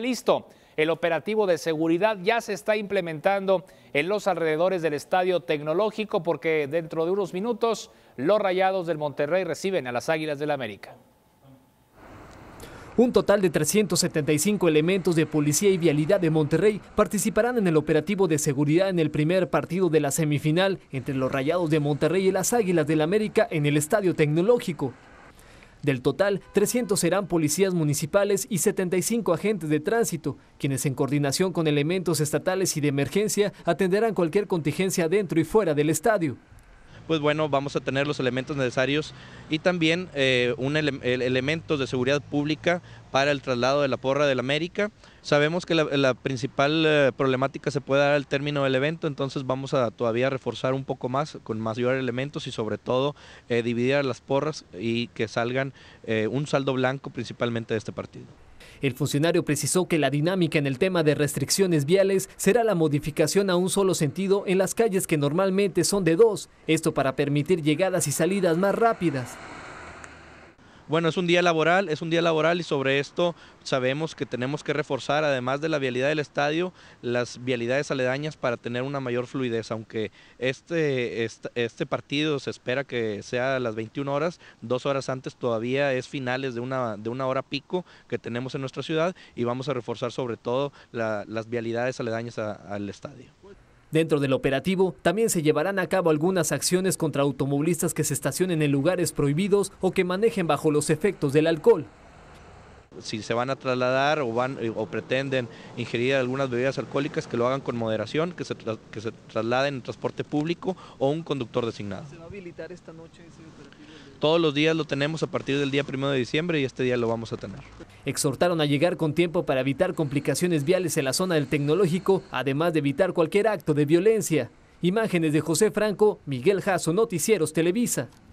listo. El operativo de seguridad ya se está implementando en los alrededores del Estadio Tecnológico porque dentro de unos minutos los Rayados del Monterrey reciben a las Águilas del la América. Un total de 375 elementos de Policía y Vialidad de Monterrey participarán en el operativo de seguridad en el primer partido de la semifinal entre los Rayados de Monterrey y las Águilas del América en el Estadio Tecnológico. Del total, 300 serán policías municipales y 75 agentes de tránsito, quienes en coordinación con elementos estatales y de emergencia atenderán cualquier contingencia dentro y fuera del estadio pues bueno, vamos a tener los elementos necesarios y también eh, elementos de seguridad pública para el traslado de la porra del América. Sabemos que la, principal eh, problemática se puede dar al término del evento, entonces vamos a todavía reforzar un poco más con mayor elementos y sobre todo eh, dividir a las porras y que salgan un saldo blanco principalmente de este partido. El funcionario precisó que la dinámica en el tema de restricciones viales será la modificación a un solo sentido en las calles que normalmente son de dos, esto para permitir llegadas y salidas más rápidas. Bueno, es un día laboral, es un día laboral y sobre esto sabemos que tenemos que reforzar, además de la vialidad del estadio, las vialidades aledañas para tener una mayor fluidez, aunque este, este, partido se espera que sea a las 21 horas, dos horas antes todavía es finales de una, de una hora pico que tenemos en nuestra ciudad y vamos a reforzar sobre todo las vialidades aledañas al estadio. Dentro del operativo también se llevarán a cabo algunas acciones contra automovilistas que se estacionen en lugares prohibidos o que manejen bajo los efectos del alcohol si se van a trasladar o, van, eh, o pretenden ingerir algunas bebidas alcohólicas, que lo hagan con moderación, que se, que se trasladen en transporte público o un conductor designado. ¿Se habilitar esta noche ese Todos los días lo tenemos a partir del día 1 de diciembre y este día lo vamos a tener. Exhortaron a llegar con tiempo para evitar complicaciones viales en la zona del tecnológico, además de evitar cualquier acto de violencia. Imágenes de José Franco, Miguel Jasso, Noticieros Televisa.